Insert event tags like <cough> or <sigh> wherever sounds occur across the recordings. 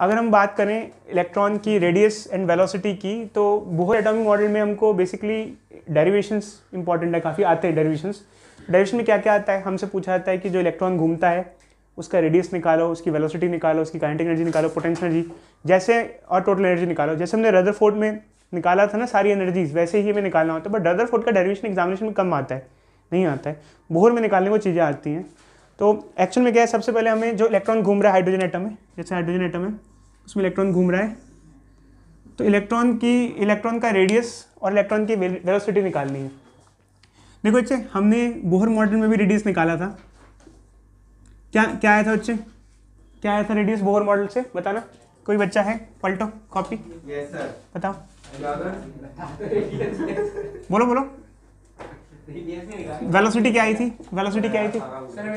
अगर हम बात करें इलेक्ट्रॉन की रेडियस एंड वेलोसिटी की तो बोहर एटॉमिक मॉडल में हमको बेसिकली डेरिवेशंस इंपॉर्टेंट है काफ़ी आते हैं डेरिवेशंस डेरिवेशन में क्या क्या आता है हमसे पूछा जाता है कि जो इलेक्ट्रॉन घूमता है उसका रेडियस निकालो उसकी वेलोसिटी निकालो उसकी काइनेटिक एनर्जी निकालो पोटेंशियल एनर्जी जैसे और टोटल एनर्जी निकालो जैसे हमने फोर्ट में निकाला था ना सारी एनर्जीज वैसे ही हमें निकालना होता है बट फोर्ट का डेरिवेशन एग्जामिनेशन में कम आता है नहीं आता है बोहर में निकालने को चीज़ें आती हैं तो एक्चुअल में क्या है सबसे पहले हमें जो इलेक्ट्रॉन घूम रहा है हाइड्रोजन एटम में जैसे हाइड्रोजन एटम है उसमें इलेक्ट्रॉन घूम रहा है तो इलेक्ट्रॉन की इलेक्ट्रॉन का रेडियस और इलेक्ट्रॉन की वेलोसिटी निकालनी है देखो बच्चे हमने बोहर मॉडल में भी रेडियस निकाला था क्या क्या आया था बच्चे क्या आया था रेडियस बोहर मॉडल से बताना कोई बच्चा है पलटो कॉपी yes, बताओ बोलो बोलो वेलोसिटी क्या आई थी वेलोसिटी क्या आई थी सर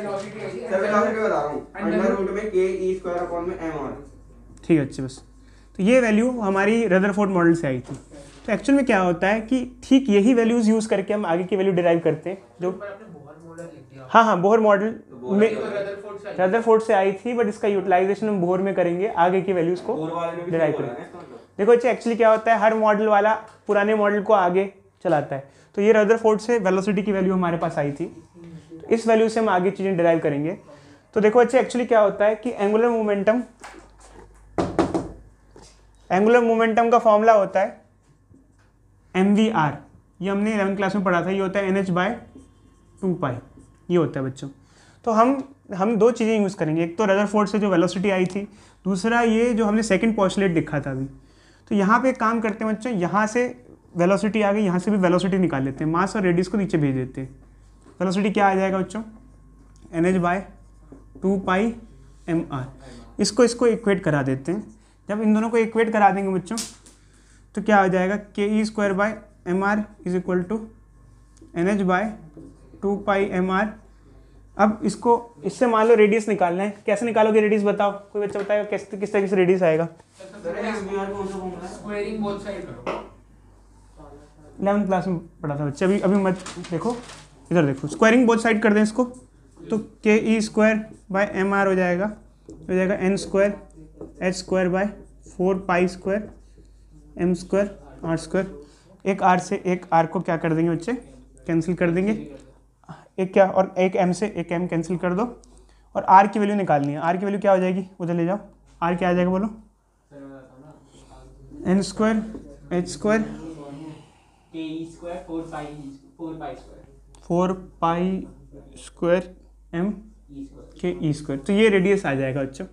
e ठीक है अच्छी बस तो ये वैल्यू हमारी रदरफोर्ड मॉडल से आई थी तो एक्चुअल में क्या होता है कि ठीक यही वैल्यूज यूज करके हम आगे की वैल्यू डिराइव करते हैं जो हाँ हाँ बोहर मॉडल में रदरफोर्ड से आई थी बट इसका यूटिलाइजेशन हम बोहर में करेंगे आगे की वैल्यूज को डिराइव करेंगे मतलब? देखो अच्छा एक्चुअली क्या होता है हर मॉडल वाला पुराने मॉडल को आगे चलाता है तो ये फोर्ड से वेलोसिटी की वैल्यू हमारे पास आई थी तो इस वैल्यू से हम आगे चीज़ें डिराइव करेंगे तो देखो अच्छा एक्चुअली क्या होता है कि एंगुलर मोमेंटम एंगुलर मोमेंटम का फॉर्मूला होता है एम वी आर ये हमने इलेवन क्लास में पढ़ा था ये होता है N H by two pi ये होता है बच्चों तो हम हम दो चीज़ें यूज़ करेंगे एक तो फोर्ड से जो वेलोसिटी आई थी दूसरा ये जो हमने सेकंड पॉस्टुलेट दिखा था अभी तो यहाँ पे काम करते हैं बच्चों यहाँ से वेलोसिटी आ गई यहाँ से भी वेलोसिटी निकाल लेते हैं मास और रेडियस को नीचे भेज देते हैं वेलोसिटी क्या आ जाएगा बच्चों N H by two pi M R इसको इसको इक्वेट करा देते हैं जब इन दोनों को इक्वेट करा देंगे बच्चों तो क्या आ जाएगा K E square by M R is equal to N H by two pi M R अब इसको इससे मान लो रेडियस निकालना है कैसे निकालोगे रेडियस बताओ कोई बच्चा बताएगा किस तरीके से रेडियस आएगा इलेवंथ क्लास में पढ़ा था बच्चे अभी अभी मत देखो इधर देखो स्क्वायरिंग बोथ साइड कर दें इसको तो K E square by M R हो जाएगा हो जाएगा N square H square by four pi square M square R square एक आर से एक आर को क्या कर देंगे बच्चे कैंसिल कर देंगे एक क्या और एक एम से एक एम कैंसिल कर दो और आर की वैल्यू निकालनी है आर की वैल्यू क्या हो जाएगी उधर ले जाओ आर क्या आ जाएगा बोलो N square H square four pi square M K E square तो ये रेडियस आ जाएगा बच्चों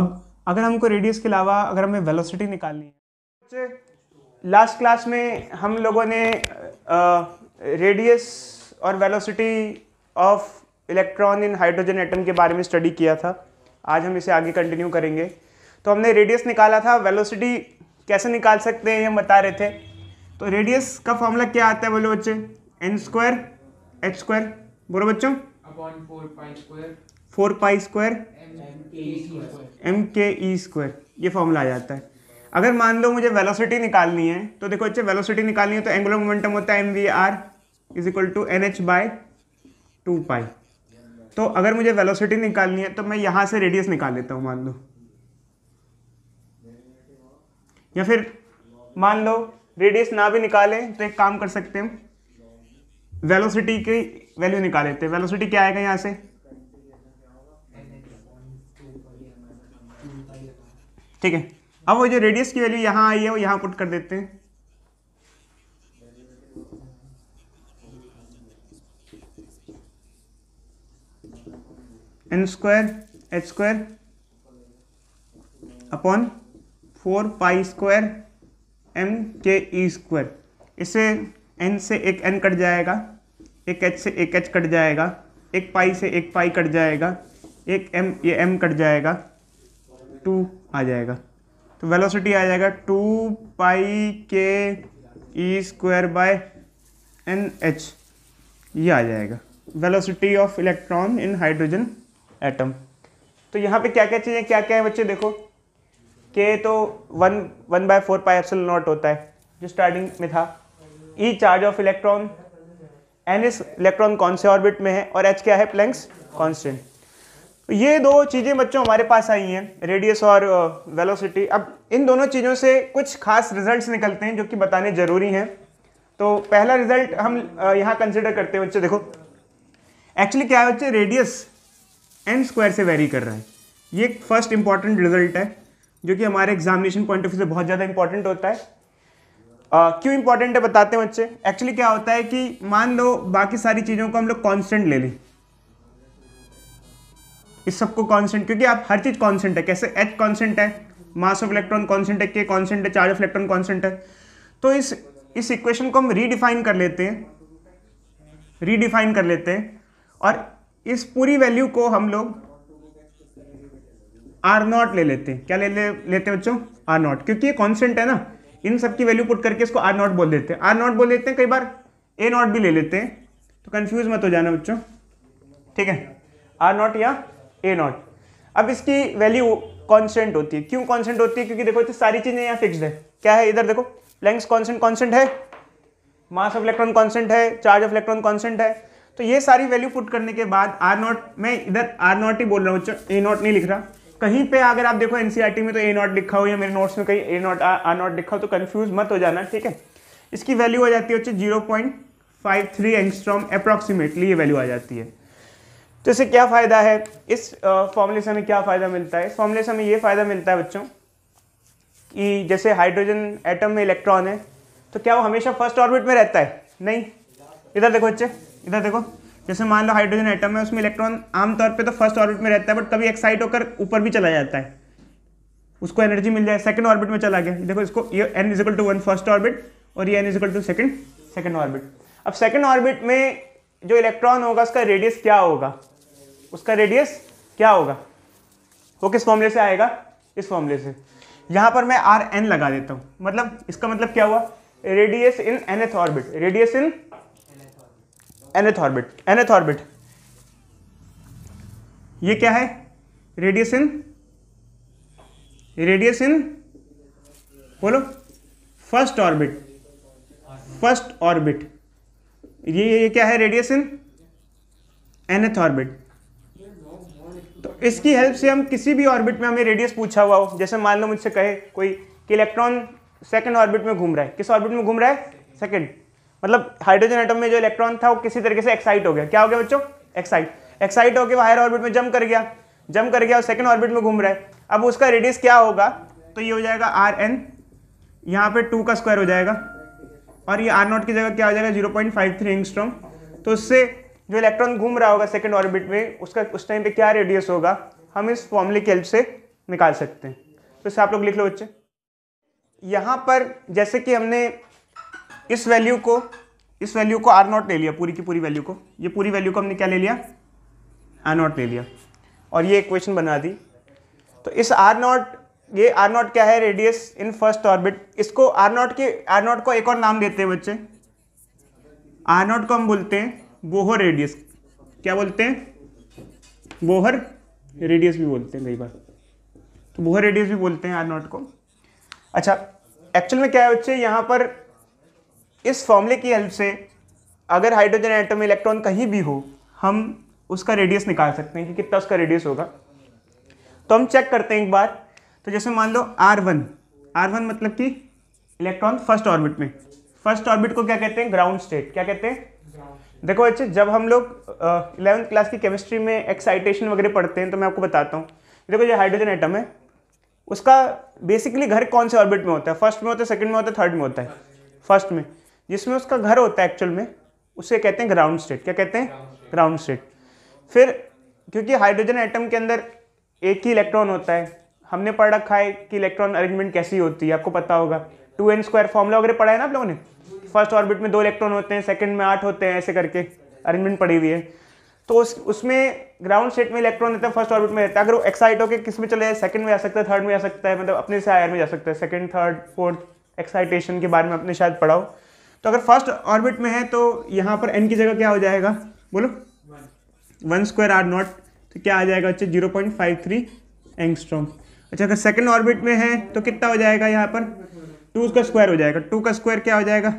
अब अगर हमको रेडियस के अलावा अगर हमें वेलोसिटी निकालनी है बच्चे लास्ट क्लास में हम लोगों ने रेडियस और velocity of electron in hydrogen atom के बारे में स्टडी किया था आज हम इसे आगे कंटिन्यू करेंगे तो हमने रेडियस निकाला था वेलोसिटी कैसे निकाल सकते हैं हम बता रहे थे तो रेडियस का फॉर्मूला क्या आता है बोलो बच्चे एन स्क्वायर एच स्क्वायर बोलो बच्चों four pi square M K E square e ये फॉर्मूला आ जाता है अगर मान लो मुझे वेलोसिटी निकालनी है तो देखो अच्छे वेलोसिटी निकालनी है तो एंगुलर मोमेंटम होता है M V R is equal to N H by two pi तो अगर मुझे वेलोसिटी निकालनी है तो मैं यहाँ से रेडियस निकाल लेता हूँ मान लो या फिर मान लो रेडियस ना भी निकालें तो एक काम कर सकते हैं वेलोसिटी की वैल्यू निकाल लेते हैं वेलोसिटी क्या आएगा यहाँ से ठीक है अब वो जो रेडियस की वैल्यू यहाँ आई है वो यहाँ पुट कर देते हैं N square H square upon four pi square M K E square इसे एन से एक एन कट जाएगा एक एच से एक एच कट जाएगा एक पाई से एक पाई कट जाएगा एक एम ये एम कट जाएगा टू आ जाएगा तो वेलोसिटी आ जाएगा two pi K E square by N H ये आ जाएगा velocity of electron in hydrogen atom तो यहाँ पे क्या क्या चीज़ें क्या क्या है बच्चे देखो के तो one one by four pi epsilon naught होता है जो स्टार्टिंग में था E charge of electron N इस इलेक्ट्रॉन कौन से ऑर्बिट में है और एच क्या है प्लैंक्स कॉन्स्टेंट तो ये दो चीज़ें बच्चों हमारे पास आई हैं रेडियस और वेलोसिटी uh, अब इन दोनों चीज़ों से कुछ खास रिजल्ट्स निकलते हैं जो कि बताने ज़रूरी हैं तो पहला रिजल्ट हम uh, यहाँ कंसिडर करते हैं बच्चे देखो एक्चुअली क्या है बच्चे रेडियस एन स्क्वायर से वेरी कर रहा है ये फर्स्ट इंपॉर्टेंट रिजल्ट है जो कि हमारे एग्जामिनेशन पॉइंट ऑफ व्यू से बहुत ज़्यादा इंपॉर्टेंट होता है uh, क्यों इंपॉर्टेंट है बताते हैं बच्चे एक्चुअली क्या होता है कि मान लो बाकी सारी चीज़ों को हम लोग कॉन्स्टेंट ले लें इस सबको कॉन्स्टेंट क्योंकि आप हर चीज़ कॉन्स्टेंट है कैसे एच कॉन्स्टेंट है मास ऑफ इलेक्ट्रॉन कॉन्स्टेंट है के कॉन्स्टेंट है चार्ज ऑफ इलेक्ट्रॉन कॉन्स्टेंट है तो इस इस इक्वेशन को हम रीडिफाइन कर लेते हैं रीडिफाइन कर लेते हैं और इस पूरी वैल्यू को हम लोग आर नॉट ले लेते हैं क्या ले, ले लेते हैं बच्चों आर नॉट क्योंकि ये कॉन्स्टेंट है ना इन सब की वैल्यू पुट करके इसको आर नॉट बोल देते हैं आर नॉट बोल देते हैं कई बार ए नॉट भी ले लेते हैं तो कन्फ्यूज मत हो जाना बच्चों ठीक है आर नॉट या ए नॉट अब इसकी वैल्यू कॉन्स्टेंट होती है क्यों कॉन्स्टेंट होती है क्योंकि देखो इतनी सारी चीज़ें यहाँ फिक्स्ड है क्या है इधर देखो लेंग्स कॉन्स्टेंट कॉन्स्टेंट है मास ऑफ इलेक्ट्रॉन कॉन्स्टेंट है चार्ज ऑफ इलेक्ट्रॉन कॉन्स्टेंट है तो ये सारी वैल्यू पुट करने के बाद आर नॉट मैं इधर आर नॉट ही बोल रहा हूँ बच्चों ए नॉट नहीं लिख रहा कहीं पे अगर आप देखो एनसीईआरटी e में तो ए नॉट लिखा हो या मेरे नोट्स में कहीं ए नॉट आर नॉट लिखा हो तो कंफ्यूज मत हो जाना ठीक है इसकी वैल्यू हो जाती है zero point five three angstrom approximately ये वैल्यू आ जाती है तो इससे क्या फ़ायदा है इस फॉर्मुलेशन में क्या फ़ायदा मिलता है इस से में ये फ़ायदा मिलता है बच्चों कि जैसे हाइड्रोजन एटम में इलेक्ट्रॉन है तो क्या वो हमेशा फर्स्ट ऑर्बिट में रहता है नहीं इधर देखो बच्चे इधर देखो जैसे मान लो हाइड्रोजन आइटम है उसमें इलेक्ट्रॉन आमतौर पर तो फर्स्ट ऑर्बिट में रहता है बट कभी एक्साइट होकर ऊपर भी चला जाता है उसको एनर्जी मिल जाए सेकंड ऑर्बिट में चला गया देखो इसको ये N is equal to one first orbit और ये N is equal to second second orbit अब सेकंड ऑर्बिट में जो इलेक्ट्रॉन होगा उसका रेडियस क्या होगा उसका रेडियस क्या होगा वो किस फॉर्मूले से आएगा इस फॉर्मूले से यहाँ पर मैं आर एन लगा देता हूँ मतलब इसका मतलब क्या हुआ radius in N orbit radius in nth orbit nth orbit ये क्या है रेडियस इन रेडियस इन बोलो फर्स्ट ऑर्बिट फर्स्ट ऑर्बिट ये ये क्या है रेडियस इन एनएथ ऑर्बिट तो इसकी हेल्प से हम किसी भी ऑर्बिट में हमें रेडियस पूछा हुआ हो जैसे मान लो मुझसे कहे कोई कि इलेक्ट्रॉन सेकंड ऑर्बिट में घूम रहा है किस ऑर्बिट में घूम रहा है सेकंड मतलब हाइड्रोजन एटम में जो इलेक्ट्रॉन था वो किसी तरीके से एक्साइट हो गया क्या हो गया बच्चों एक्साइट एक्साइट होकर हायर ऑर्बिट में जम कर गया जम कर गया और सेकेंड ऑर्बिट में घूम रहा है अब उसका रेडियस क्या होगा तो ये हो जाएगा आर एन यहाँ पे टू का स्क्वायर हो जाएगा और ये आर नॉट की जगह क्या हो जाएगा zero point five three angstrom तो उससे जो इलेक्ट्रॉन घूम रहा होगा सेकेंड ऑर्बिट में उसका उस टाइम पे क्या रेडियस होगा हम इस फॉर्मूले की हेल्प से निकाल सकते हैं तो इसे आप लोग लिख लो बच्चे यहाँ पर जैसे कि हमने इस वैल्यू को इस वैल्यू को आर नॉट ले लिया पूरी की पूरी वैल्यू को ये पूरी वैल्यू को हमने क्या ले लिया आर नॉट ले लिया और ये इक्वेशन बना दी तो इस आर नॉट ये आर नॉट क्या है रेडियस इन फर्स्ट ऑर्बिट इसको आर नॉट के आर नॉट को एक और नाम देते हैं बच्चे आर नॉट को हम बोलते हैं बोहर रेडियस क्या बोलते हैं बोहर रेडियस भी बोलते हैं कई बार तो बोहर रेडियस भी बोलते हैं आर नॉट को अच्छा एक्चुअल में क्या है बच्चे यहाँ पर इस फॉर्मूले की हेल्प से अगर हाइड्रोजन एटम इलेक्ट्रॉन कहीं भी हो हम उसका रेडियस निकाल सकते हैं कि कितना उसका रेडियस होगा तो हम चेक करते हैं एक बार तो जैसे मान लो आर वन आर वन मतलब कि इलेक्ट्रॉन फर्स्ट ऑर्बिट में फर्स्ट ऑर्बिट को क्या कहते हैं ग्राउंड स्टेट क्या कहते हैं देखो अच्छे जब हम लोग इलेवंथ क्लास की केमिस्ट्री में एक्साइटेशन वगैरह पढ़ते हैं तो मैं आपको बताता हूँ देखो जो हाइड्रोजन आइटम है उसका बेसिकली घर कौन से ऑर्बिट में होता है फर्स्ट में होता है सेकेंड में होता है थर्ड में होता है फर्स्ट में जिसमें उसका घर होता है एक्चुअल में उसे कहते हैं ग्राउंड स्टेट क्या कहते हैं ग्राउंड स्टेट फिर क्योंकि हाइड्रोजन एटम के अंदर एक ही इलेक्ट्रॉन होता है हमने पढ़ रखा है कि इलेक्ट्रॉन अरेंजमेंट कैसी होती है आपको पता होगा टू एन स्क्वायर फॉर्मूला वगैरह पढ़ा है ना आप लोगों ने फर्स्ट ऑर्बिट में दो इलेक्ट्रॉन होते हैं सेकंड में आठ होते हैं ऐसे करके अरेंजमेंट पड़ी हुई है तो उस उसमें ग्राउंड स्टेट में इलेक्ट्रॉन रहता है फर्स्ट ऑर्बिट में रहता है अगर वो एक्साइट होकर किस में चले जाए सेकंड में आ सकता है थर्ड में आ सकता है मतलब अपने से आयर में जा सकता है सेकंड थर्ड फोर्थ एक्साइटेशन के बारे में आपने शायद पढ़ाओ तो अगर फर्स्ट ऑर्बिट में है तो यहाँ पर एन की जगह क्या हो जाएगा बोलो वन स्क्वायर आर नॉट तो क्या आ जाएगा अच्छा zero point five three angstrom अच्छा अगर सेकेंड ऑर्बिट में है तो कितना हो जाएगा यहाँ पर टू का स्क्वायर हो जाएगा टू का स्क्वायर क्या हो जाएगा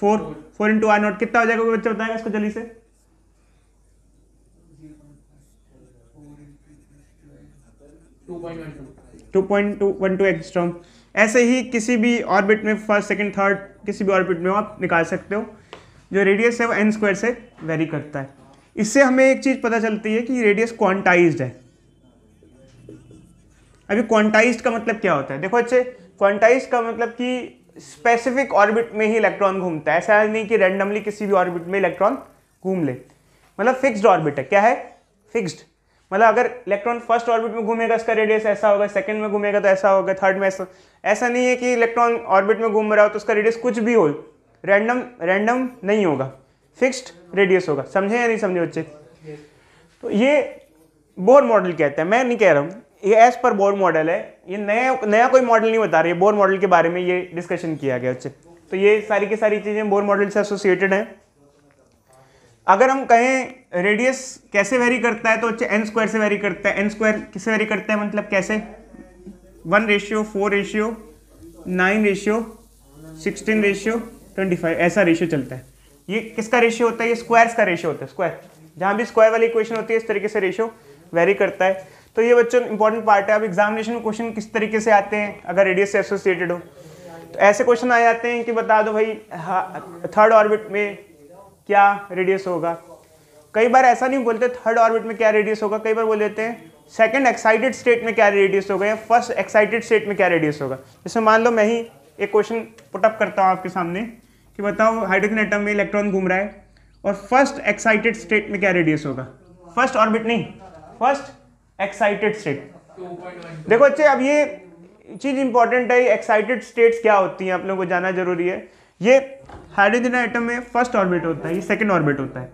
four four into R naught कितना हो जाएगा बच्चा बताएगा इसको जल्दी से two point two one two angstrom ऐसे ही किसी भी ऑर्बिट में फर्स्ट सेकंड थर्ड किसी भी ऑर्बिट में आप निकाल सकते हो जो रेडियस है वो एन स्क्वायर से वेरी करता है इससे हमें एक चीज़ पता चलती है कि रेडियस क्वांटाइज्ड है अभी क्वांटाइज्ड का मतलब क्या होता है देखो अच्छे क्वांटाइज्ड का मतलब कि स्पेसिफिक ऑर्बिट में ही इलेक्ट्रॉन घूमता है ऐसा नहीं कि रैंडमली किसी भी ऑर्बिट में इलेक्ट्रॉन घूम ले मतलब फिक्स्ड ऑर्बिट है क्या है फिक्स्ड मतलब अगर इलेक्ट्रॉन फर्स्ट ऑर्बिट में घूमेगा इसका रेडियस ऐसा होगा सेकंड में घूमेगा तो ऐसा होगा थर्ड में ऐसा ऐसा नहीं है कि इलेक्ट्रॉन ऑर्बिट में घूम रहा हो तो उसका रेडियस कुछ भी हो रैंडम रैंडम नहीं होगा फिक्स्ड रेडियस होगा समझे या नहीं समझे बच्चे तो ये बोर मॉडल कहते हैं मैं नहीं कह रहा हूँ ये एज पर बोर मॉडल है ये नया नया कोई मॉडल नहीं बता रही है बोर मॉडल के बारे में ये डिस्कशन किया गया बच्चे तो ये सारी की सारी चीज़ें बोर मॉडल से एसोसिएटेड हैं अगर हम कहें रेडियस कैसे वेरी करता है तो एन स्क्वायर से वेरी करता है एन स्क्वायर किससे वेरी करता है मतलब कैसे one ratio four ratio nine ratio sixteen ratio twenty five ऐसा रेशियो चलता है ये किसका रेशियो होता है ये स्क्वायर्स का रेशियो होता है स्क्वायर जहाँ भी स्क्वायर वाली इक्वेशन होती है इस तरीके से रेशियो वेरी करता है तो ये बच्चों इंपॉर्टेंट पार्ट है अब एग्जामिनेशन क्वेश्चन किस तरीके से आते हैं अगर रेडियस से एसोसिएटेड हो तो ऐसे क्वेश्चन आ जाते हैं कि बता दो भाई थर्ड ऑर्बिट में क्या रेडियस होगा कई बार ऐसा नहीं बोलते थर्ड ऑर्बिट में क्या रेडियस होगा कई बार बोल देते हैं सेकेंड एक्साइटेड स्टेट में क्या रेडियस होगा या फर्स्ट एक्साइटेड स्टेट में क्या रेडियस होगा जैसे मान लो मैं ही एक क्वेश्चन पुटअप करता हूँ आपके सामने कि बताओ हाइड्रोजन एटम में इलेक्ट्रॉन घूम रहा है और फर्स्ट एक्साइटेड स्टेट में क्या रेडियस होगा फर्स्ट ऑर्बिट नहीं फर्स्ट एक्साइटेड स्टेट देखो अच्छे अब ये चीज़ इंपॉर्टेंट है एक्साइटेड स्टेट्स क्या होती हैं आप लोगों को जाना जरूरी है ये हाइड्रोजन आइटम में फर्स्ट ऑर्बिट होता है ये सेकेंड ऑर्बिट होता है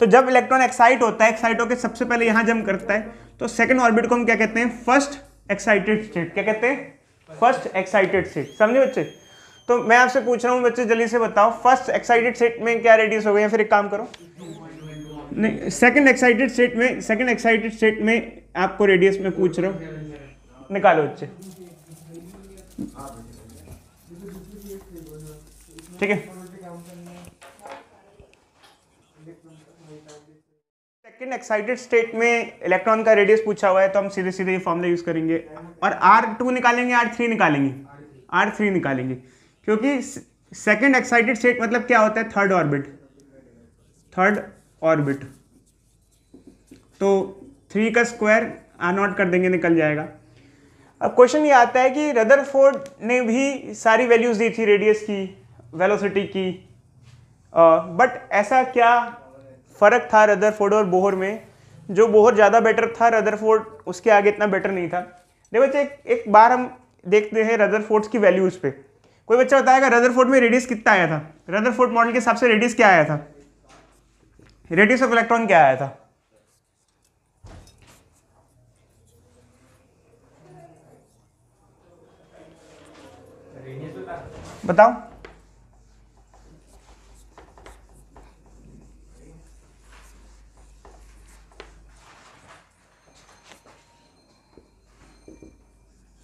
तो जब इलेक्ट्रॉन एक्साइट होता है एक्साइट होकर सबसे पहले यहां जम करता है तो सेकेंड ऑर्बिट को हम क्या कहते हैं फर्स्ट एक्साइटेड स्टेट क्या कहते हैं फर्स्ट एक्साइटेड स्टेट समझे बच्चे तो मैं आपसे पूछ रहा हूं बच्चे जल्दी से बताओ फर्स्ट एक्साइटेड स्टेट में क्या रेडियस हो गया फिर एक काम करो नहीं सेकेंड एक्साइटेड स्टेट में सेकेंड एक्साइटेड स्टेट में आपको रेडियस में पूछ रहा हूँ निकालो बच्चे ठीक है सेकेंड एक्साइटेड स्टेट में इलेक्ट्रॉन का रेडियस पूछा हुआ है तो हम सीधे सीधे ये फॉर्मूला यूज करेंगे और आर टू निकालेंगे आर थ्री निकालेंगे आर थ्री निकालेंगे क्योंकि सेकेंड एक्साइटेड स्टेट मतलब क्या होता है थर्ड ऑर्बिट थर्ड ऑर्बिट तो थ्री का स्क्वायर आर नॉट कर देंगे निकल जाएगा अब क्वेश्चन ये आता है कि रदरफोर्ड ने भी सारी वैल्यूज दी थी रेडियस की वेलोसिटी की बट uh, ऐसा क्या फ़र्क था रदरफोर्ड और बोहर में जो बोहर ज़्यादा बेटर था रदरफोर्ड उसके आगे इतना बेटर नहीं था देखो बच्चे एक, एक बार हम देखते हैं रदरफोर्ड्स की वैल्यूज़ पे कोई बच्चा बताएगा रदरफोर्ड में रेडियस कितना आया था रदरफोर्ड मॉडल के हिसाब से रेडियस क्या आया था रेडियस ऑफ इलेक्ट्रॉन क्या आया था बताओ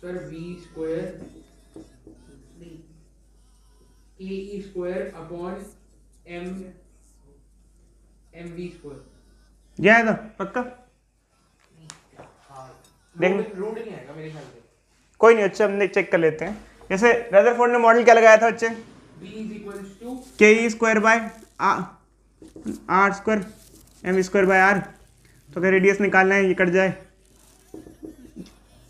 कर B square A square upon M M B square ये आएगा पक्का हाँ, देख रूट नहीं आएगा मेरे ख्याल से कोई नहीं अच्छे हमने चेक कर लेते हैं जैसे रदरफोर्ड ने मॉडल क्या लगाया था बच्चे K E square by R square M square by R तो अगर रेडियस निकालना है ये कट जाए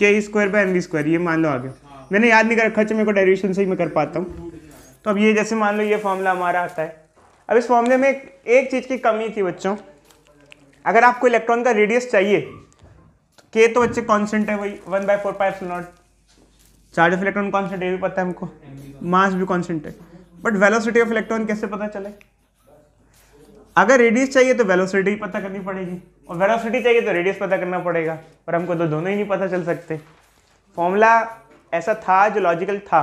K square by M V square ये मान लो आगे हाँ। मैंने याद नहीं कर रखा मेरे को डेरिवेशन से ही मैं कर पाता हूँ तो अब ये जैसे मान लो ये फॉर्मूला हमारा आता है अब इस फॉर्मूले में एक, चीज़ की कमी थी बच्चों अगर आपको इलेक्ट्रॉन का रेडियस चाहिए तो के तो बच्चे कॉन्सेंट है वही one by four pi naught charge of electron constant ये भी पता है हमको मास भी कॉन्सेंट है बट वेलोसिटी ऑफ इलेक्ट्रॉन कैसे पता चले अगर रेडियस चाहिए तो वेलोसिटी पता करनी पड़ेगी और वेलोसिटी चाहिए तो रेडियस पता करना पड़ेगा पर हमको तो दोनों ही नहीं पता चल सकते फॉर्मूला ऐसा था जो लॉजिकल था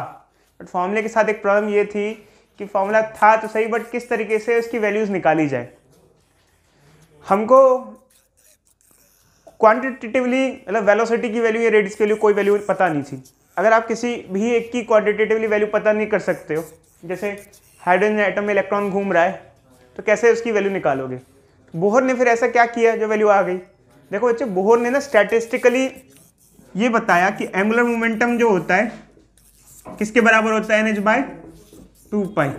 बट फॉर्मूले के साथ एक प्रॉब्लम ये थी कि फॉर्मूला था तो सही बट किस तरीके से उसकी वैल्यूज़ निकाली जाए हमको क्वांटिटेटिवली मतलब वेलोसिटी की वैल्यू या रेडियस की वैल्यू कोई वैल्यू पता नहीं थी अगर आप किसी भी एक की क्वांटिटेटिवली वैल्यू पता नहीं कर सकते हो जैसे हाइड्रोजन आइटम में इलेक्ट्रॉन घूम रहा है तो कैसे उसकी वैल्यू निकालोगे बोहर ने फिर ऐसा क्या किया जो वैल्यू आ गई देखो बच्चे बोहर ने ना स्टैटिस्टिकली ये बताया कि एंगुलर मोमेंटम जो होता है किसके बराबर होता है N H by two pi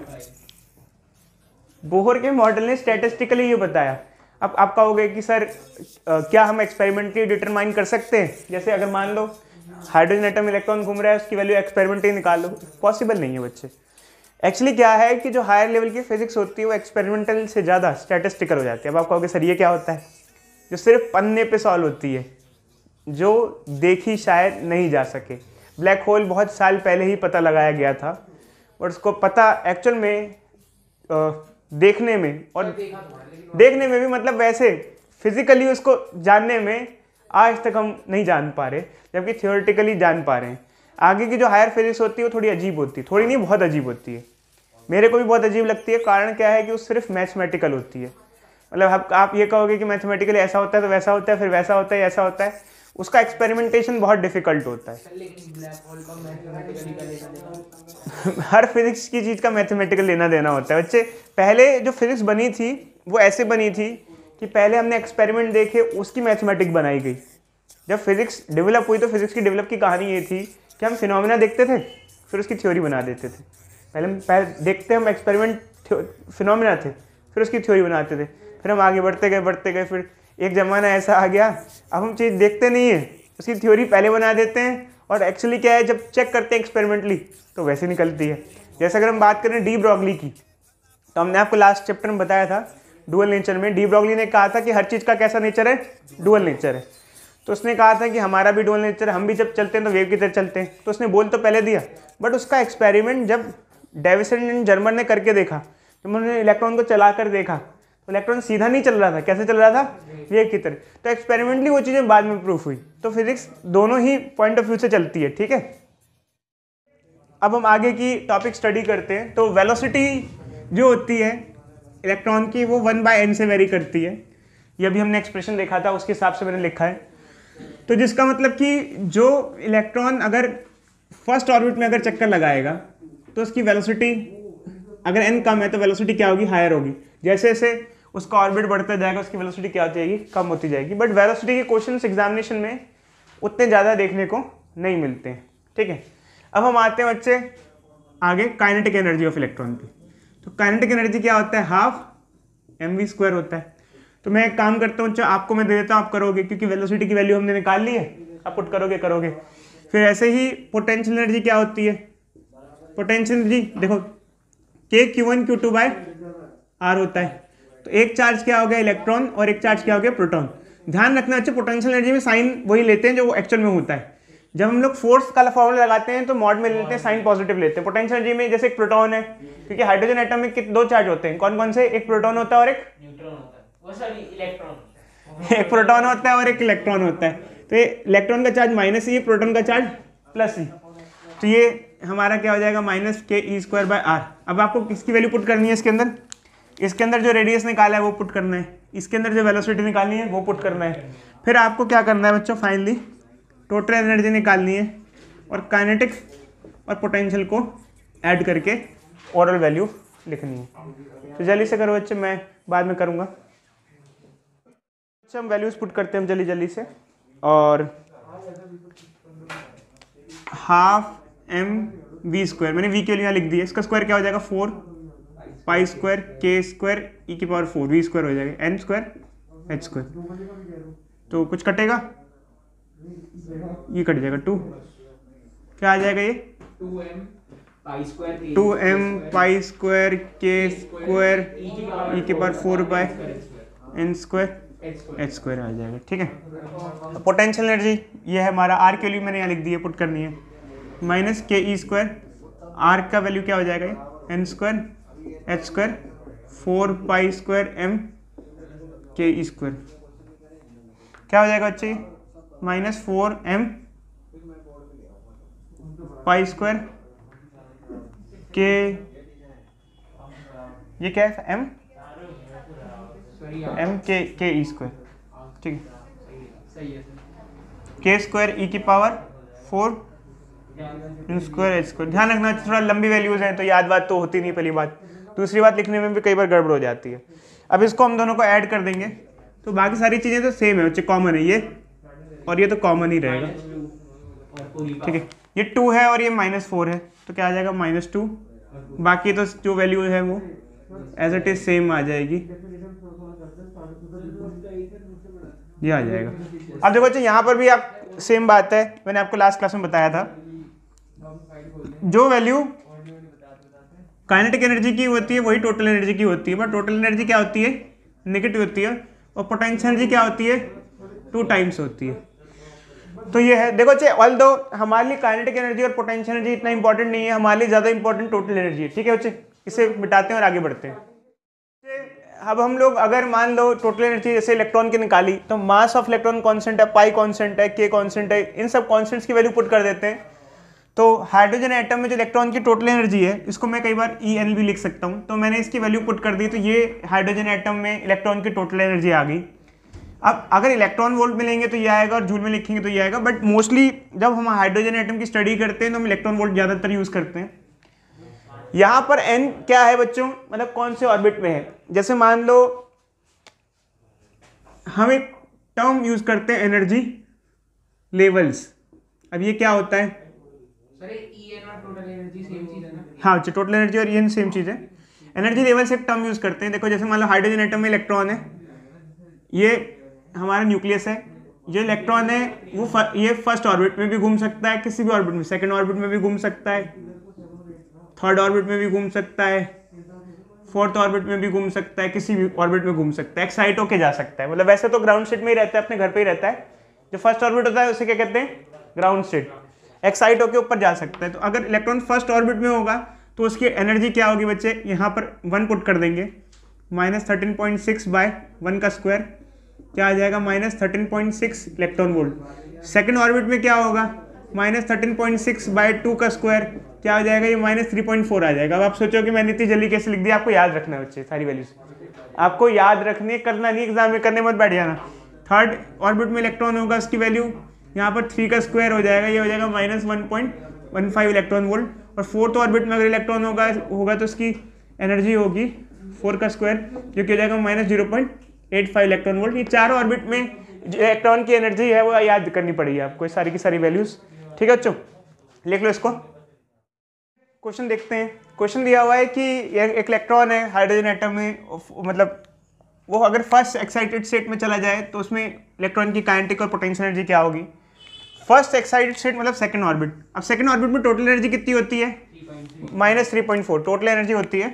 Bohr के मॉडल ने स्टैटिस्टिकली ये बताया अब आप कहोगे कि सर क्या हम एक्सपेरिमेंटली डिटरमाइन कर सकते हैं जैसे अगर मान लो हाइड्रोजन एटम इलेक्ट्रॉन घूम रहा है उसकी वैल्यू एक्सपेरिमेंटली निकाल लो पॉसिबल नहीं है बच्चे एक्चुअली क्या है कि जो हायर लेवल की फिजिक्स होती है वो एक्सपेरिमेंटल से ज़्यादा स्टैटिस्टिकल हो जाती है अब आप कहोगे सर ये क्या होता है जो सिर्फ पन्ने पे सॉल्व होती है जो देखी शायद नहीं जा सके ब्लैक होल बहुत साल पहले ही पता लगाया गया था और उसको पता एक्चुअल में आ, देखने में तो और देखने में भी मतलब वैसे फिजिकली उसको जानने में आज तक हम नहीं जान पा रहे जबकि थियोरेटिकली जान पा रहे हैं आगे की जो हायर फिजिक्स होती है वो थोड़ी अजीब होती है थोड़ी नहीं बहुत अजीब होती है मेरे को भी बहुत अजीब लगती है कारण क्या है कि वो सिर्फ मैथमेटिकल होती है मतलब आप आप ये कहोगे कि मैथमेटिकली ऐसा होता है तो वैसा होता है फिर वैसा होता है ऐसा होता है उसका एक्सपेरिमेंटेशन बहुत डिफिकल्ट होता है हर फिजिक्स की चीज़ का मैथमेटिकल लेना देना होता है बच्चे पहले जो फिजिक्स बनी थी वो ऐसे बनी थी कि पहले हमने एक्सपेरिमेंट देखे उसकी मैथमेटिक बनाई गई जब फिजिक्स डेवलप हुई तो फिजिक्स की डेवलप की कहानी ये थी कि हम फिनोमिना देखते थे फिर उसकी थ्योरी बना देते थे पहले पहले देखते हम एक्सपेरिमेंट फिनोमिना थे फिर उसकी थ्योरी बनाते थे फिर हम आगे बढ़ते गए बढ़ते गए फिर एक ज़माना ऐसा आ गया अब हम चीज़ देखते नहीं है उसकी थ्योरी पहले बना देते हैं और एक्चुअली क्या है जब चेक करते हैं एक्सपेरिमेंटली तो वैसे निकलती है जैसे अगर हम बात करें डी ब्रॉगली की तो हमने आपको लास्ट चैप्टर में बताया था डुअल नेचर में डी ब्रॉगली ने कहा था कि हर चीज़ का कैसा नेचर है डुअल नेचर है तो उसने कहा था कि हमारा भी डुअल नेचर हम भी जब चलते हैं तो वेव की तरह चलते हैं तो उसने बोल तो पहले दिया बट उसका एक्सपेरिमेंट जब डेविसन एंड जर्मन ने करके देखा जब तो उन्होंने इलेक्ट्रॉन को चला कर देखा तो इलेक्ट्रॉन सीधा नहीं चल रहा था कैसे चल रहा था ये की तरह तो एक्सपेरिमेंटली वो चीज़ें बाद में प्रूफ हुई तो फिजिक्स दोनों ही पॉइंट ऑफ व्यू से चलती है ठीक है अब हम आगे की टॉपिक स्टडी करते हैं तो वेलोसिटी जो होती है इलेक्ट्रॉन की वो वन बाय एन से वेरी करती है ये भी हमने एक्सप्रेशन देखा था उसके हिसाब से मैंने लिखा है तो जिसका मतलब कि जो इलेक्ट्रॉन अगर फर्स्ट ऑर्बिट में अगर चक्कर लगाएगा तो उसकी वेलोसिटी अगर एन कम है तो वेलोसिटी क्या होगी हायर होगी जैसे जैसे उसका ऑर्बिट बढ़ता जाएगा उसकी वेलोसिटी क्या होती जाएगी कम होती जाएगी बट वेलोसिटी के क्वेश्चन एग्जामिनेशन में उतने ज़्यादा देखने को नहीं मिलते हैं ठीक है अब हम आते हैं बच्चे आगे काइनेटिक एनर्जी ऑफ इलेक्ट्रॉन की तो काइनेटिक एनर्जी क्या होता है हाफ एम वी स्क्वायर होता है तो मैं एक काम करता हूँ आपको मैं दे देता हूँ आप करोगे क्योंकि वेलोसिटी की वैल्यू हमने निकाल ली है आप पुट करोगे करोगे फिर ऐसे ही पोटेंशियल एनर्जी क्या होती है पोटेंशियल जी देखो K Q one Q two by R होता है तो एक चार्ज क्या हो गया इलेक्ट्रॉन और एक चार्ज क्या हो गया प्रोटॉन ध्यान रखना अच्छा पोटेंशियल एनर्जी में साइन वही लेते हैं जो एक्चुअल में होता है जब हम लोग फोर्स का फॉर्मूला लगाते हैं तो मॉड में लेते हैं साइन पॉजिटिव लेते हैं पोटेंशियल एनर्जी में जैसे एक प्रोटॉन है क्योंकि हाइड्रोजन एटम में दो चार्ज होते हैं कौन कौन से एक प्रोटॉन होता है और एक इलेक्ट्रॉन <laughs> एक प्रोटॉन होता है और एक इलेक्ट्रॉन होता है तो ये इलेक्ट्रॉन का चार्ज माइनस ही प्रोटॉन का चार्ज प्लस ही तो ये हमारा क्या हो जाएगा minus K E square by are अब आपको किसकी वैल्यू पुट करनी है इसके अंदर इसके अंदर जो रेडियस निकाला है वो पुट करना है इसके अंदर जो वेलोसिटी निकालनी है वो पुट करना है फिर आपको क्या करना है बच्चों फाइनली टोटल एनर्जी निकालनी है और काइनेटिक और पोटेंशियल को ऐड करके ओरल वैल्यू लिखनी है तो जल्दी से करो बच्चे मैं बाद में करूँगा बच्चे हम वैल्यूज़ पुट करते हैं जल्दी जल्दी से और हाफ एम वी स्क्वायर मैंने वी के लिए यहाँ लिख दिया इसका स्क्वायर क्या हो जाएगा four pi square K square E की पावर फोर वी स्क्वायर हो जाएगा एन स्क्वायर एच स्क्वायर तो कुछ कटेगा ये कट जाएगा टू क्या आ जाएगा ये two M pi square K square E के power four by N square H square आ जाएगा ठीक है पोटेंशियल एनर्जी ये है हमारा आर के लिए मैंने यहाँ लिख दी है पुट करनी है minus K E square R का वैल्यू क्या हो जाएगा N square H square four pi square M K E square क्या हो जाएगा बच्चे minus four M pi square K ये क्या है एम एम के के ई स्क्वायर ठीक है के स्क्वायर ई की पावर फोर न्यू स्क्वायर एच स्क्वायर ध्यान रखना थोड़ा लंबी वैल्यूज हैं तो याद बात तो होती नहीं पहली बात दूसरी बात लिखने में भी कई बार गड़बड़ हो जाती है अब इसको हम दोनों को ऐड कर देंगे तो बाकी सारी चीज़ें तो सेम है कॉमन है ये और ये तो कॉमन ही रहेगा ठीक है ये टू है और ये माइनस फोर है तो क्या आ जाएगा माइनस टू बाकी तो जो वैल्यू है वो एज इट इज सेम आ जाएगी ये आ जाएगा अब देखो अच्छा यहाँ पर भी आप सेम बात है मैंने आपको लास्ट क्लास में बताया था जो वैल्यू काइनेटिक एनर्जी की होती है वही टोटल एनर्जी की होती है बट टोटल एनर्जी क्या होती है नेगेटिव होती है और पोटेंशियल एनर्जी क्या होती है टू टाइम्स होती है तो ये है देखो चे ऑल दो हमारे लिए काइनेटिक एनर्जी और पोटेंशियल एनर्जी इतना इंपॉर्टेंट नहीं है हमारे लिए ज़्यादा इंपॉर्टेंट टोटल एनर्जी है ठीक है बच्चे इसे मिटाते हैं और आगे बढ़ते हैं अब हम लोग अगर मान लो टोटल एनर्जी जैसे इलेक्ट्रॉन की निकाली तो मास ऑफ इलेक्ट्रॉन कॉन्सेंट है पाई कॉन्सेंट है के कॉन्सेंट है इन सब कॉन्सेंट्स की वैल्यू पुट कर देते हैं तो हाइड्रोजन एटम में जो इलेक्ट्रॉन की टोटल एनर्जी है इसको मैं कई बार ई e एन भी लिख सकता हूँ तो मैंने इसकी वैल्यू पुट कर दी तो ये हाइड्रोजन एटम में इलेक्ट्रॉन की टोटल एनर्जी आ गई अब अगर इलेक्ट्रॉन वोल्ट में लेंगे तो ये आएगा और जूल में लिखेंगे तो ये आएगा बट मोस्टली जब हम हाइड्रोजन एटम की स्टडी करते हैं तो हम इलेक्ट्रॉन वोल्ट ज़्यादातर यूज़ करते हैं यहाँ पर एन क्या है बच्चों मतलब कौन से ऑर्बिट में है जैसे मान लो हम एक टर्म यूज़ करते हैं एनर्जी लेवल्स अब ये क्या होता है E हाँ टोटल एनर्जी और ई सेम चीज़ है एनर्जी लेवल से एक टर्म यूज़ करते हैं देखो जैसे मान लो हाइड्रोजन एटम में इलेक्ट्रॉन है ये हमारा न्यूक्लियस है जो इलेक्ट्रॉन है वो ये फर्स्ट ऑर्बिट में भी घूम सकता है किसी भी ऑर्बिट में सेकेंड ऑर्बिट में भी घूम सकता है थर्ड ऑर्बिट में भी घूम सकता है फोर्थ ऑर्बिट में भी घूम सकता है किसी भी ऑर्बिट में घूम सकता है एक्साइट होके जा सकता है मतलब वैसे तो ग्राउंड सेट में ही रहता है अपने घर पर ही रहता है जो फर्स्ट ऑर्बिट होता है उसे क्या कहते हैं ग्राउंड सेट एक्साइट होकर ऊपर जा सकता है तो अगर इलेक्ट्रॉन फर्स्ट ऑर्बिट में होगा तो उसकी एनर्जी क्या होगी बच्चे यहाँ पर वन पुट कर देंगे minus thirteen point six by one का स्क्वायर क्या आ जाएगा minus thirteen point six electron volt second orbit में क्या होगा minus thirteen point six by two का स्क्वायर क्या आ जाएगा ये माइनस थ्री पॉइंट फोर आ जाएगा अब आप सोचो कि मैंने इतनी जल्दी कैसे लिख दिया आपको याद रखना है बच्चे सारी वैल्यूज आपको याद रखने करना नहीं एग्जाम में करने मत बैठ जाना थर्ड ऑर्बिट में इलेक्ट्रॉन होगा उसकी वैल्यू यहाँ पर थ्री का स्क्वायर हो जाएगा ये हो जाएगा minus one point one five electron volt और फोर्थ ऑर्बिट में अगर इलेक्ट्रॉन होगा होगा तो उसकी एनर्जी होगी फोर का स्क्वायर जो कि हो जाएगा minus zero point eight five electron volt ये चारों ऑर्बिट में इलेक्ट्रॉन की एनर्जी है वो याद करनी पड़ेगी आपको सारी की सारी वैल्यूज़ ठीक है बच्चों लिख लो इसको क्वेश्चन देखते हैं क्वेश्चन दिया हुआ है कि एक इलेक्ट्रॉन है हाइड्रोजन एटम में मतलब वो अगर फर्स्ट एक्साइटेड स्टेट में चला जाए तो उसमें इलेक्ट्रॉन की काइनेटिक और पोटेंशियल एनर्जी क्या होगी फर्स्ट एक्साइटेड स्टेट मतलब सेकंड ऑर्बिट अब सेकंड ऑर्बिट में टोटल एनर्जी कितनी होती है minus three point four total energy होती है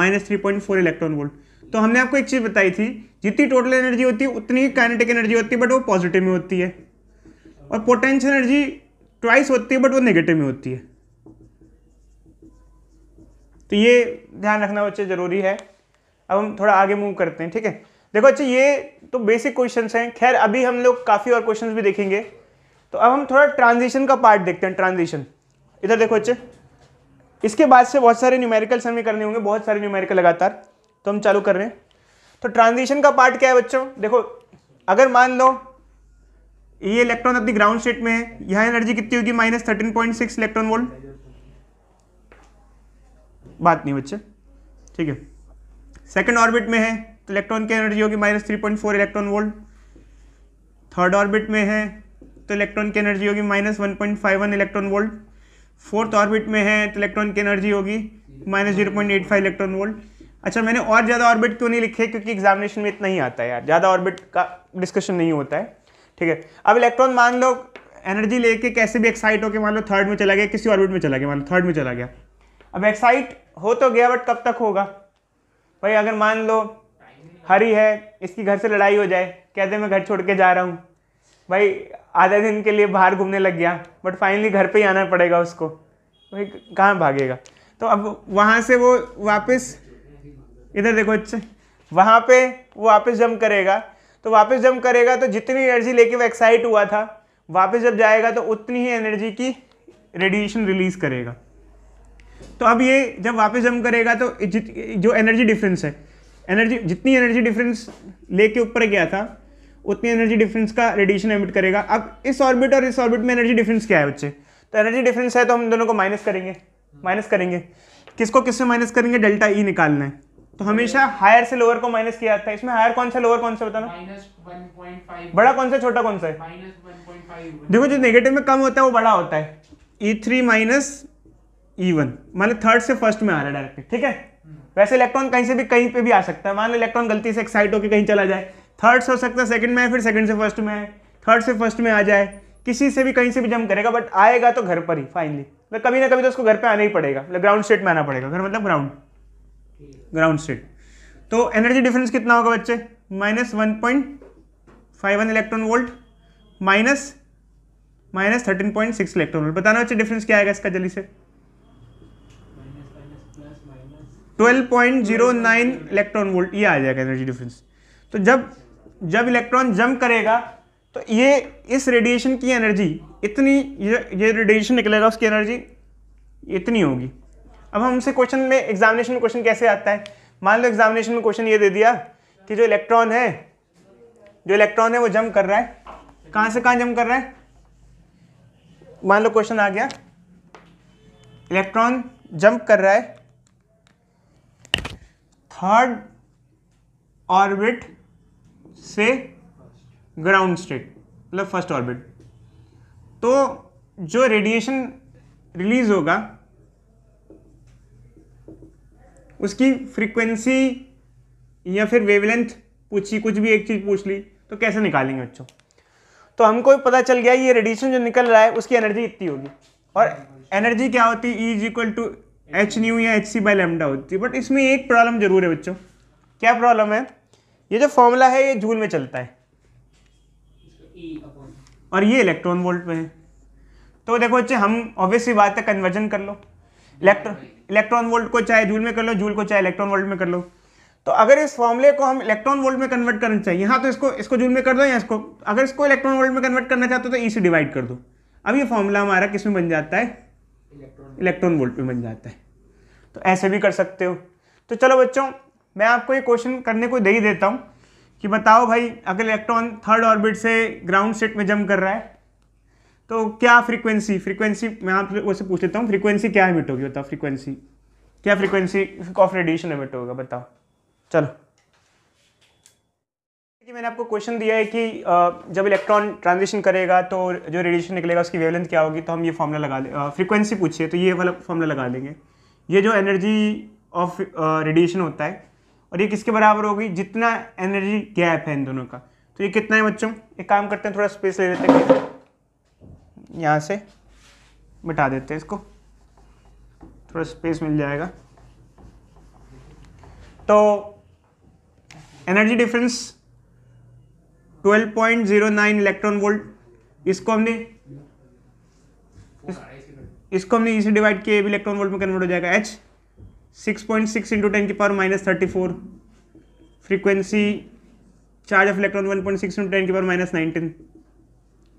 minus three point four electron volt तो हमने आपको एक चीज़ बताई थी जितनी टोटल एनर्जी होती है उतनी ही काइनेटिक एनर्जी होती है बट वो पॉजिटिव में होती है और पोटेंशियल एनर्जी ट्वाइस होती है बट वो नेगेटिव में होती है तो ये ध्यान रखना बच्चे ज़रूरी है अब हम थोड़ा आगे मूव करते हैं ठीक है देखो अच्छा ये तो बेसिक क्वेश्चन हैं खैर अभी हम लोग काफ़ी और क्वेश्चन भी देखेंगे तो अब हम थोड़ा ट्रांजिशन का पार्ट देखते हैं ट्रांजिशन इधर देखो अच्छे इसके बाद से बहुत सारे न्यूमेरिकल्स हमें करने होंगे बहुत सारे न्यूमेरिकल लगातार तो हम चालू कर रहे हैं तो ट्रांजिशन का पार्ट क्या है बच्चों देखो अगर मान लो ये इलेक्ट्रॉन अपनी ग्राउंड स्टेट में है यहाँ एनर्जी कितनी होगी minus thirteen point six electron volt बात नहीं बच्चे ठीक है सेकंड ऑर्बिट में है इलेक्ट्रॉन की एनर्जी होगी minus three point four electron volt third orbit में है तो इलेक्ट्रॉन की एनर्जी होगी minus one point five one electron volt fourth orbit में है तो इलेक्ट्रॉन की एनर्जी होगी minus zero point eight five electron volt अच्छा मैंने और ज़्यादा ऑर्बिट क्यों नहीं लिखे क्योंकि एग्जामिनेशन में इतना ही आता है यार ज़्यादा ऑर्बिट का डिस्कशन नहीं होता है ठीक है अब इलेक्ट्रॉन मान लो एनर्जी लेके कैसे भी एक्साइट होकर मान लो थर्ड में चला गया किसी ऑर्बिट में चला गया मान लो थर्ड में चला गया अब एक्साइट हो तो गया बट कब तक होगा भाई अगर मान लो हरी है इसकी घर से लड़ाई हो जाए कहते मैं घर छोड़ के जा रहा हूँ भाई आधे दिन के लिए बाहर घूमने लग गया बट फाइनली घर पे ही आना पड़ेगा उसको भाई कहाँ भागेगा तो अब वहाँ से वो वापस इधर देखो अच्छा वहाँ पे वो वापस जम करेगा तो वापस जम करेगा तो जितनी एनर्जी लेके वो एक्साइट हुआ था वापस जब जाएगा तो उतनी ही एनर्जी की रेडिएशन रिलीज करेगा तो अब ये जब वापस जम करेगा तो जो एनर्जी डिफरेंस है एनर्जी जितनी एनर्जी डिफरेंस लेके ऊपर गया था उतनी एनर्जी डिफरेंस का रेडिएशन एमिट करेगा अब इस ऑर्बिट और इस ऑर्बिट में एनर्जी डिफरेंस क्या है बच्चे तो एनर्जी डिफरेंस है तो हम दोनों को माइनस करेंगे माइनस करेंगे किसको किससे माइनस करेंगे डेल्टा ई e निकालना है तो हमेशा हायर से लोअर को माइनस किया जाता है इसमें हायर कौन सा लोअर कौन सा बताना बड़ा कौन सा छोटा कौन सा है देखो जो नेगेटिव में कम होता है वो बड़ा होता है E three minus E one माने थर्ड से फर्स्ट में आ रहा है डायरेक्टली ठीक है वैसे इलेक्ट्रॉन कहीं से भी कहीं पे भी आ सकता है मान लो इलेक्ट्रॉन गलती से एक्साइट होकर कहीं चला जाए थर्ड से हो सकता है सेकंड में आए फिर सेकंड से फर्स्ट में आए थर्ड से फर्स्ट में आ जाए किसी से भी कहीं से भी जम करेगा बट आएगा तो घर पर ही फाइनली मतलब कभी ना कभी तो उसको घर पर आना ही पड़ेगा मतलब ग्राउंड स्टेट में आना पड़ेगा घर मतलब ग्राउंड ग्राउंड स्टेट तो एनर्जी डिफरेंस कितना होगा बच्चे minus one point five one electron volt minus minus thirteen point six electron volt बताना बच्चे डिफरेंस क्या आएगा इसका जल्दी से 12.09 इलेक्ट्रॉन वोल्ट ये आ जाएगा एनर्जी डिफरेंस तो जब जब इलेक्ट्रॉन जंप करेगा तो ये इस रेडिएशन की एनर्जी इतनी ये ये रेडिएशन निकलेगा उसकी एनर्जी इतनी होगी अब हमसे क्वेश्चन में एग्जामिनेशन में क्वेश्चन कैसे आता है मान लो एग्जामिनेशन में क्वेश्चन ये दे दिया कि जो इलेक्ट्रॉन है जो इलेक्ट्रॉन है वो जंप कर रहा है कहाँ से कहाँ जंप कर रहा है मान लो क्वेश्चन आ गया इलेक्ट्रॉन जंप कर रहा है थर्ड ऑर्बिट से ग्राउंड स्टेट मतलब फर्स्ट ऑर्बिट तो जो रेडिएशन रिलीज होगा उसकी फ्रीक्वेंसी या फिर वेवलेंथ पूछी कुछ भी एक चीज़ पूछ ली तो कैसे निकालेंगे बच्चों तो हमको भी पता चल गया ये रेडिएशन जो निकल रहा है उसकी एनर्जी इतनी होगी और एनर्जी क्या होती है E is equal to H nu या एच सी बाई लेमडा होती है बट इसमें एक प्रॉब्लम जरूर है बच्चों क्या प्रॉब्लम है ये जो फॉर्मूला है ये जूल में चलता है और ये इलेक्ट्रॉन वोल्ट में है तो देखो बच्चे हम ऑब्वियसली बात है कन्वर्जन कर लो इलेक्ट्रॉन इलेक्ट्रॉन वोल्ट को चाहे जूल में कर लो जूल को चाहे इलेक्ट्रॉन वोल्ट में कर लो तो अगर इस फॉर्मूले को हम इलेक्ट्रॉन वोल्ट में कन्वर्ट करना चाहिए हाँ तो इसको इसको जूल में कर दो या इसको अगर इसको इलेक्ट्रॉन वोल्ट में कन्वर्ट करना चाहते हो तो ई e से डिवाइड कर दो अब ये फॉर्मूला हमारा किस में बन जाता है इलेक्ट्रॉन वोल्ट में बन जाता है तो ऐसे भी कर सकते हो तो चलो बच्चों मैं आपको ये क्वेश्चन करने को दे ही देता हूँ कि बताओ भाई अगर इलेक्ट्रॉन थर्ड ऑर्बिट से ग्राउंड स्टेट में जम कर रहा है तो क्या फ्रीक्वेंसी फ्रीक्वेंसी मैं आप लोगों से पूछ लेता हूँ फ्रीक्वेंसी क्या एमिट होगी बताओ फ्रीक्वेंसी क्या फ्रीक्वेंसी ऑफ रेडिएशन एमिट होगा बताओ चलो कि मैंने आपको क्वेश्चन दिया है कि जब इलेक्ट्रॉन ट्रांजिशन करेगा तो जो रेडिएशन निकलेगा उसकी वेवलेंथ क्या होगी तो हम ये फॉर्मूला लगा लें फ्रीक्वेंसी पूछिए तो ये वाला फॉर्मूला लगा देंगे ये जो एनर्जी ऑफ रेडिएशन होता है और ये किसके बराबर होगी जितना एनर्जी गैप है इन दोनों का तो ये कितना है बच्चों एक काम करते हैं थोड़ा स्पेस ले लेते हैं यहाँ से मिटा देते हैं इसको थोड़ा स्पेस मिल जाएगा तो एनर्जी डिफरेंस 12.09 इलेक्ट्रॉन वोल्ट इसको हमने इसको हमने इसे डिवाइड किया इलेक्ट्रॉन वोल्ट में कन्वर्ट हो जाएगा H six point six into ten की power minus thirty four frequency charge of electron one point six into ten की पावर माइनस नाइनटीन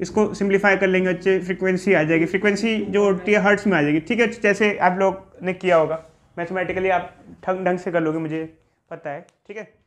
इसको सिंप्लीफाई कर लेंगे अच्छे फ्रीक्वेंसी आ जाएगी फ्रीक्वेंसी जो होती है हर्ट्स में आ जाएगी ठीक है जैसे आप लोग ने किया होगा मैथमेटिकली आप ढंग ढंग से कर लोगे मुझे पता है ठीक है